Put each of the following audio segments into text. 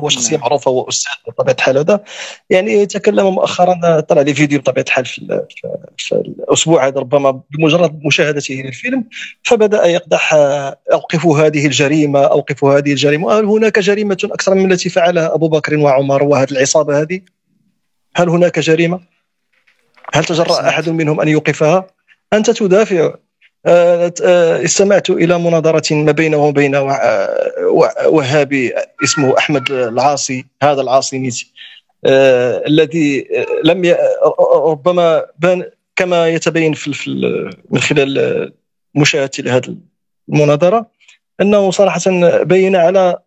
هو شخصيه نعم. معروفه هو استاذ بطبيعه الحال هذا يعني تكلم مؤخرا طلع لي فيديو بطبيعه الحال في, في الاسبوع هذا ربما بمجرد مشاهدته للفيلم فبدا يقدح اوقفوا هذه الجريمه اوقفوا هذه الجريمه هل هناك جريمه اكثر من التي فعلها ابو بكر وعمر وهذه العصابه هذه هل هناك جريمه؟ هل تجرأ احد منهم ان يوقفها؟ انت تدافع آه، آه، استمعت الى مناظره ما بينه وبين آه، وهابي اسمه احمد العاصي هذا العاصي نيتي الذي لم ي... ربما بان كما يتبين في من خلال مشاهدتي لهذه المناظره انه صراحه بين على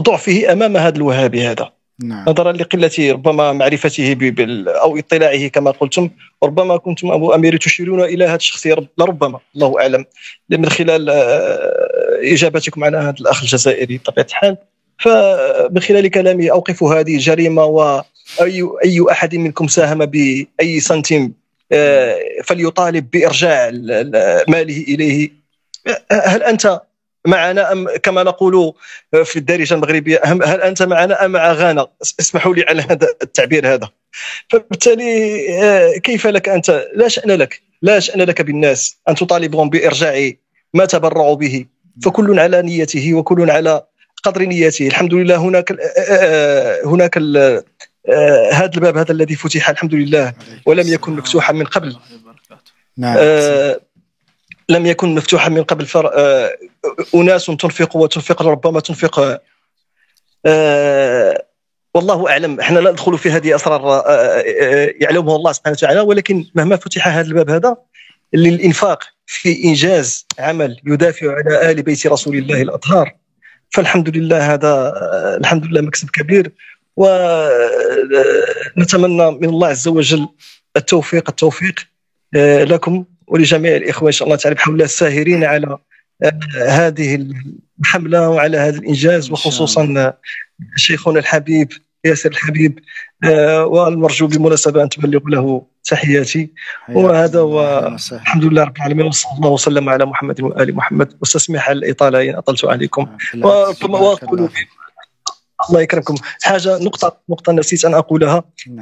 ضعفه امام هذا الوهابي هذا نعم. نظرا لقله ربما معرفته بال او اطلاعه كما قلتم ربما كنتم ابو امير تشيرون الى هذه الشخصيه لربما الله اعلم من خلال آه، اجابتكم على هذا الاخ الجزائري بطبيعه الحال فمن خلال كلامي اوقف هذه جريمه واي اي احد منكم ساهم باي سنتيم آه، فليطالب بارجاع ماله اليه آه، هل انت معنا ام كما نقول في الدارجه المغربيه هل انت معنا ام مع غانا اسمحوا لي على هذا التعبير هذا فبالتالي آه، كيف لك انت لا شان لك لا شان لك بالناس ان تطالبهم بارجاع ما تبرعوا به فكل على نيته وكل على قدر نيته الحمد لله هناك آه، آه، هناك هذا الباب هذا الذي فتح الحمد لله ولم يكن مفتوحا من قبل نعم. لم يكن مفتوحا من قبل فر... آه، اناس تنفق وتنفق ربما تنفق آه، والله اعلم احنا لا ندخل في هذه اسرار آه، يعلمها الله سبحانه وتعالى ولكن مهما فتح هذا الباب هذا للانفاق في انجاز عمل يدافع على ال بيت رسول الله الاطهار فالحمد لله هذا الحمد لله مكسب كبير ونتمنى من الله عز وجل التوفيق التوفيق لكم ولجميع الاخوه ان شاء الله تعالى بحول الله الساهرين على آه، هذه الحمله وعلى هذا الانجاز وخصوصا شيخنا الحبيب ياسر الحبيب آه، والمرجو بالمناسبه ان تبلغ له تحياتي وهذا هو الحمد لله رب العالمين وصلى الله وسلم على محمد وال محمد واستسمح الاطاله ان اطلت عليكم آه، وربما واقول الله يكرمكم حاجه نقطه نقطه نسيت ان اقولها نعم.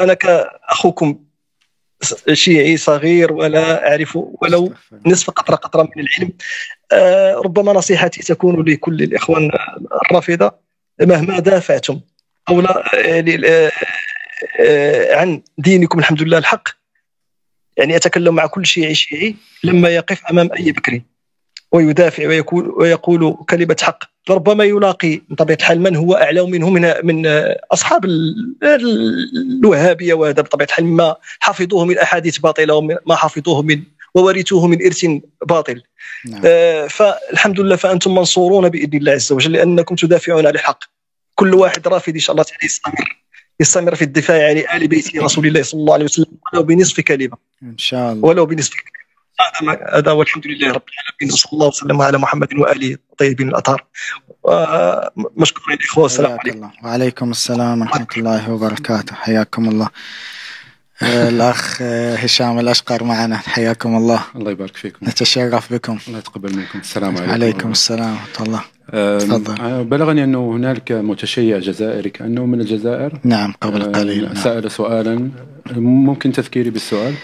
انا كاخوكم شيعي صغير ولا أعرف ولو نصف قطرة قطرة من العلم آه، ربما نصيحتي تكون لكل الإخوان الرافضة مهما دافعتم لا آه، آه، عن دينكم الحمد لله الحق يعني أتكلم مع كل شيعي شيعي لما يقف أمام أي بكري ويدافع ويقول, ويقول كلمة حق ربما يلاقي من طبيعة الحال من هو أعلى منه من من أصحاب الوهابية وهذا بطبيعة الحال ما حفظوه من أحاديث باطلة وما حفظوه من وورثوه من إرث باطل نعم. آه فالحمد لله فأنتم منصورون بإذن الله عز وجل لأنكم تدافعون على الحق كل واحد رافض إن شاء الله تعالى يعني يستمر يستمر في الدفاع عن يعني آل بيت رسول الله صلى الله عليه وسلم ولو بنصف كلمة إن شاء الله ولو بنصف كلمة هذا والحمد لله رب العالمين وصلى الله وسلم على محمد واله الطيبين الاطهار مشكورين الاخوه السلام عليكم وعليكم السلام ورحمه الله وبركاته حياكم الله الاخ هشام الاشقر معنا حياكم الله الله يبارك فيكم نتشرف بكم الله يتقبل منكم السلام عليكم عليكم السلام ورحمه الله تفضل آه، بلغني انه هنالك متشيع جزائري كانه من الجزائر نعم قبل قليل نعم. سال سؤالا ممكن تذكيري بالسؤال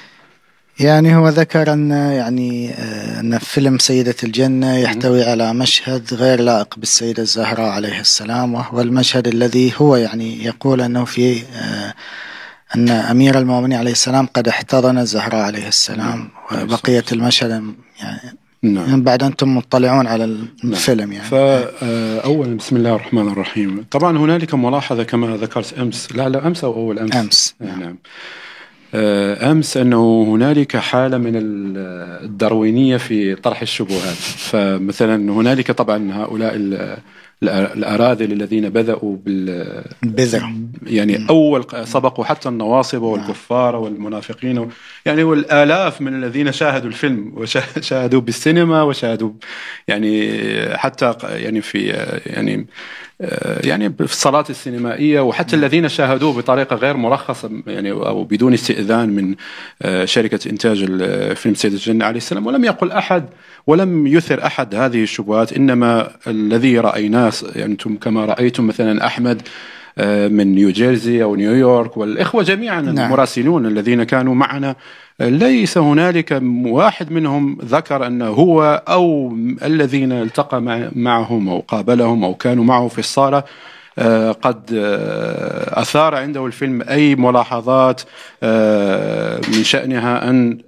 يعني هو ذكر أن يعني آه، أن فيلم سيدة الجنة يحتوي على مشهد غير لائق بالسيدة الزهراء عليه السلام وهو المشهد الذي هو يعني يقول أنه في آه، أن أمير المؤمنين عليه السلام قد احتضن الزهراء عليه السلام نعم. وبقية المشهد يعني نعم. بعد انتم مطلعون على نعم. الفيلم يعني فاولا آه، بسم الله الرحمن الرحيم طبعا هنالك ملاحظه كما ذكرت امس لا لا امس او اول امس امس نعم, نعم. آه، امس انه هنالك حاله من الداروينيه في طرح الشبهات فمثلا هنالك طبعا هؤلاء الاراذل الذين بداوا بالبذر يعني اول سبقوا حتى النواصب والكفار نعم. والمنافقين يعني والالاف من الذين شاهدوا الفيلم وشاهدوا بالسينما وشاهدوا يعني حتى يعني في يعني يعني في الصالات السينمائيه وحتى نعم. الذين شاهدوه بطريقه غير مرخصه يعني او بدون استئذان من آه، شركه انتاج الفيلم سيد الجن عليه السلام ولم يقل احد ولم يثر احد هذه الشبهات انما الذي رايناه يعني انتم يعني كما رايتم مثلا احمد آه، من نيوجيرسي أو نيويورك والإخوة جميعا نعم. المراسلون الذين كانوا معنا آه، ليس هنالك واحد منهم ذكر أنه هو أو الذين التقى معهم أو قابلهم أو كانوا معه في الصالة آه، قد أثار عنده الفيلم أي ملاحظات من شأنها أن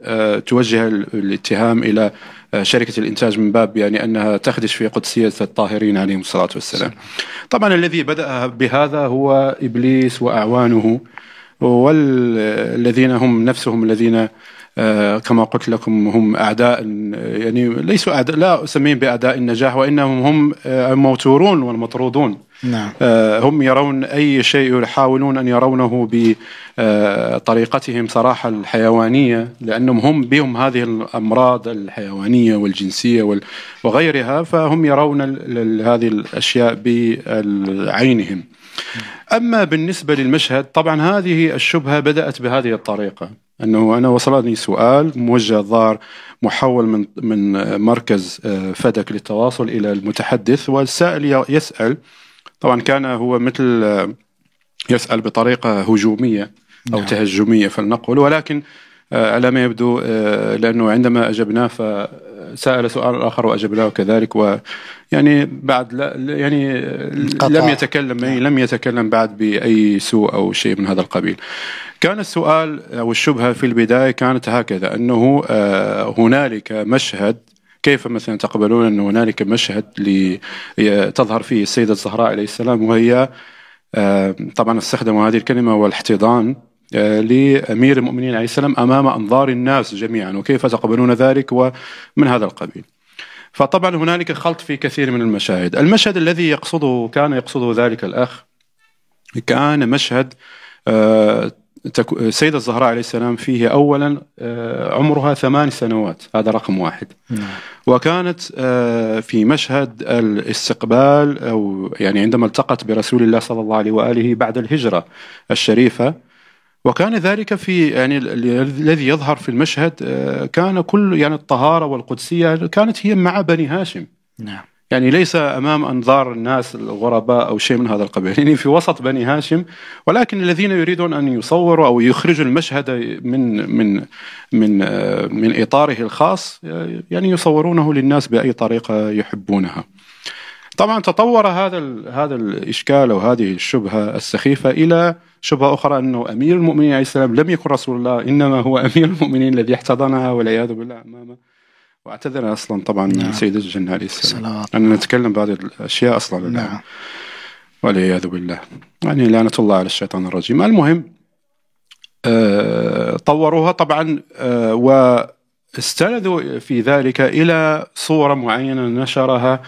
توجه الاتهام إلى آه، شركة الإنتاج من باب يعني أنها تخدش في قدسية الطاهرين عليهم الصلاة والسلام طبعا الذي بدأ بهذا هو إبليس وأعوانه والذين هم نفسهم الذين آه، كما قلت لكم هم اعداء يعني ليسوا اعداء لا اسميهم باعداء النجاح وانهم هم آه، الموتورون والمطرودون نعم. آه، هم يرون أي شيء يحاولون أن يرونه بطريقتهم صراحة الحيوانية لأنهم هم بهم هذه الأمراض الحيوانية والجنسية وغيرها فهم يرون هذه الأشياء بعينهم أما بالنسبة للمشهد طبعا هذه الشبهة بدأت بهذه الطريقة انه انا وصلني سؤال موجه ضار محول من من مركز آه، فدك للتواصل الى المتحدث والسائل يسال طبعا كان هو مثل آه، يسأل بطريقة هجومية أو نعم. تهجمية فلنقل ولكن على آه، ما يبدو آه، لأنه عندما أجبناه فسأل سؤال آخر وأجبناه كذلك ويعني بعد لا يعني قطع. لم يتكلم نعم. لم يتكلم بعد بأي سوء أو شيء من هذا القبيل كان السؤال أو الشبهة في البداية كانت هكذا أنه هنالك مشهد كيف مثلا تقبلون أن هنالك مشهد تظهر فيه السيدة الزهراء عليه السلام وهي طبعا استخدموا هذه الكلمة والاحتضان آه، لأمير المؤمنين عليه السلام أمام أنظار الناس جميعا وكيف تقبلون ذلك ومن هذا القبيل فطبعا هنالك خلط في كثير من المشاهد المشهد الذي يقصده كان يقصده ذلك الأخ كان مشهد آه، السيدة الزهراء عليه السلام فيه أولا آه، عمرها ثمان سنوات هذا رقم واحد نعم. وكانت آه، في مشهد الاستقبال أو يعني عندما التقت برسول الله صلى الله عليه وآله بعد الهجرة الشريفة وكان ذلك في يعني الذي يظهر في المشهد آه، كان كل يعني الطهارة والقدسية كانت هي مع بني هاشم نعم يعني ليس امام انظار الناس الغرباء او شيء من هذا القبيل، يعني في وسط بني هاشم ولكن الذين يريدون ان يصوروا او يخرجوا المشهد من من من من اطاره الخاص يعني يصورونه للناس باي طريقه يحبونها. طبعا تطور هذا هذا الاشكال او هذه الشبهه السخيفه الى شبهه اخرى انه امير المؤمنين عليه السلام لم يكن رسول الله انما هو امير المؤمنين الذي احتضنها والعياذ بالله امامه واعتذر اصلا طبعا نعم. سيد الجنالي السلام ان نتكلم بهذه الاشياء اصلا نعم. والعياذ بالله يعني لعنه الله على الشيطان الرجيم المهم آه، طوروها طبعا آه، واستندوا في ذلك الى صوره معينه نشرها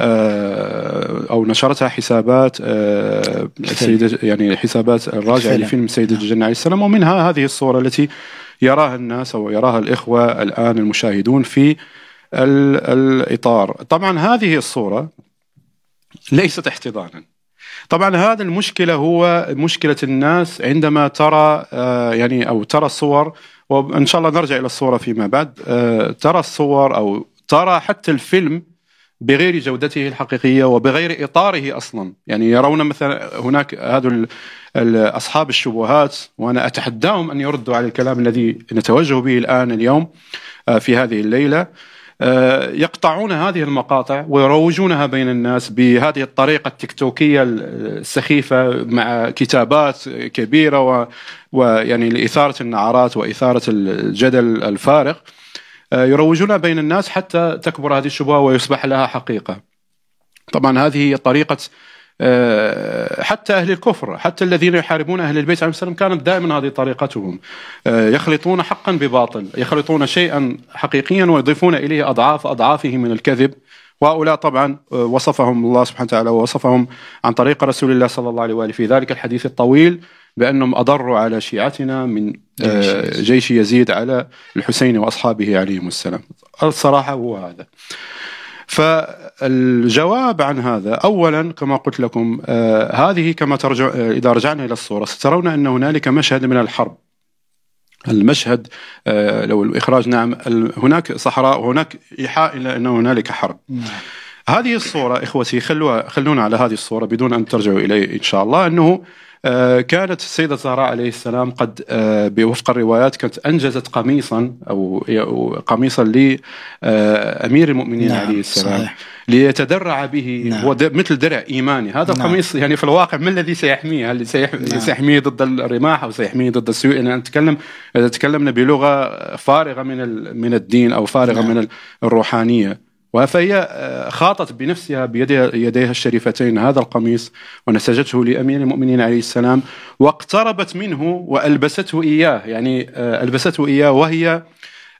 آه، او نشرتها حسابات السيده يعني حسابات الراجعه لفيلم سيدة نعم. الجنه عليه السلام ومنها هذه الصوره التي يراها الناس أو يراها الإخوة الآن المشاهدون في الإطار طبعا هذه الصورة ليست احتضانا طبعا هذا المشكلة هو مشكلة الناس عندما ترى آه، يعني أو ترى الصور وإن شاء الله نرجع إلى الصورة فيما بعد آه، ترى الصور أو ترى حتى الفيلم بغير جودته الحقيقيه وبغير اطاره اصلا يعني يرون مثلا هناك هذول اصحاب الشبهات وانا اتحداهم ان يردوا على الكلام الذي نتوجه به الان اليوم آه، في هذه الليله آه، يقطعون هذه المقاطع ويروجونها بين الناس بهذه الطريقة توكيه السخيفة مع كتابات كبيرة ويعني لإثارة النعرات وإثارة الجدل الفارغ آه، يروجون بين الناس حتى تكبر هذه الشبهه ويصبح لها حقيقه. طبعا هذه هي طريقه آه، حتى اهل الكفر، حتى الذين يحاربون اهل البيت عليهم السلام كانت دائما هذه طريقتهم. آه، يخلطون حقا بباطل، يخلطون شيئا حقيقيا ويضيفون اليه اضعاف اضعافه من الكذب. وهؤلاء طبعا وصفهم الله سبحانه وتعالى ووصفهم عن طريق رسول الله صلى الله عليه واله في ذلك الحديث الطويل بأنهم أضروا على شيعتنا من آه، جيش يزيد على الحسين وأصحابه عليهم السلام الصراحة هو هذا فالجواب عن هذا اولا كما قلت لكم آه، هذه كما ترجع آه، اذا رجعنا الى الصوره سترون ان هنالك مشهد من الحرب المشهد لو الاخراج نعم هناك صحراء وهناك ايحاء الى ان هنالك حرب نعم. هذه الصوره اخوتي خلوها خلونا على هذه الصوره بدون ان ترجعوا الي ان شاء الله انه آه، كانت السيدة زهراء عليه السلام قد آه، بوفق الروايات كانت أنجزت قميصا أو قميصا لأمير آه، المؤمنين نعم عليه السلام صحيح. ليتدرع به نعم. هو مثل درع إيماني هذا نعم. القميص يعني في الواقع ما الذي سيحميه هل سيح... نعم. سيحميه ضد الرماح أو سيحميه ضد السوء يعني نتكلم إذا تكلمنا بلغة فارغة من من الدين أو فارغة نعم. من الروحانية فهي آه، خاطت بنفسها بيديها الشريفتين هذا القميص ونسجته لامير المؤمنين عليه السلام واقتربت منه والبسته اياه يعني آه، البسته اياه وهي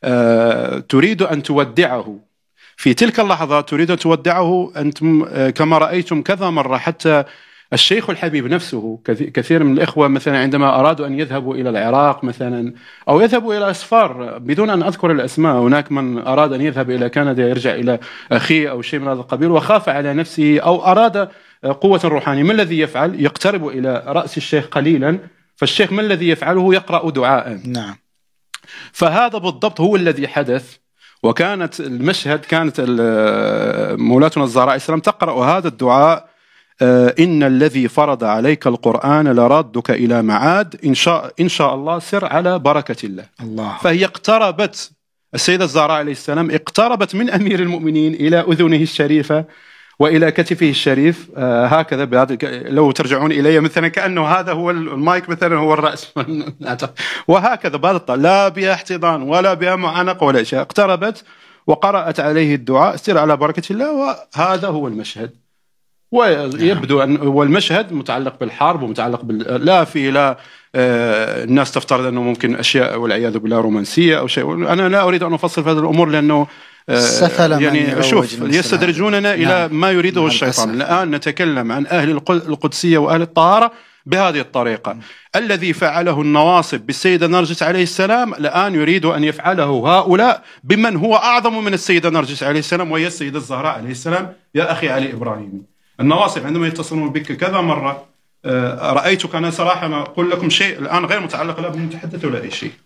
آه، تريد ان تودعه في تلك اللحظه تريد ان تودعه انتم كما رايتم كذا مره حتى الشيخ الحبيب نفسه كثير من الإخوة مثلا عندما أرادوا أن يذهبوا إلى العراق مثلا أو يذهبوا إلى أسفار بدون أن أذكر الأسماء هناك من أراد أن يذهب إلى كندا يرجع إلى أخيه أو شيء من هذا القبيل وخاف على نفسه أو أراد قوة روحانية ما الذي يفعل؟ يقترب إلى رأس الشيخ قليلا فالشيخ ما الذي يفعله؟ يقرأ دعاء نعم فهذا بالضبط هو الذي حدث وكانت المشهد كانت مولاتنا الزهراء عليه السلام تقرأ هذا الدعاء آه، إن الذي فرض عليك القرآن لرادك إلى معاد إن شاء, إن شاء الله سر على بركة الله, الله. فهي اقتربت السيدة الزهراء عليه السلام اقتربت من أمير المؤمنين إلى أذنه الشريفة والى كتفه الشريف آه، هكذا لو ترجعون الي مثلا كانه هذا هو المايك مثلا هو الراس وهكذا بلطه لا بها احتضان ولا بها معانقه ولا شيء اقتربت وقرات عليه الدعاء استر على بركه الله وهذا هو المشهد ويبدو ان والمشهد متعلق بالحرب ومتعلق بال... لا في لا آه، الناس تفترض انه ممكن اشياء والعياذ بالله رومانسيه او شيء انا لا اريد ان افصل في هذه الامور لانه آه، سفل يعني شوف يستدرجوننا الى نعم. ما يريده نعم الشيطان الان نتكلم عن اهل القدسيه واهل الطهاره بهذه الطريقه م. الذي فعله النواصب بالسيده نرجس عليه السلام الان يريد ان يفعله هؤلاء بمن هو اعظم من السيده نرجس عليه السلام وهي السيده الزهراء عليه السلام يا اخي علي ابراهيم النواصب عندما يتصلون بك كذا مرة آه، رأيتك أنا صراحة أنا أقول لكم شيء الآن غير متعلق لا بالمتحدث ولا أي شيء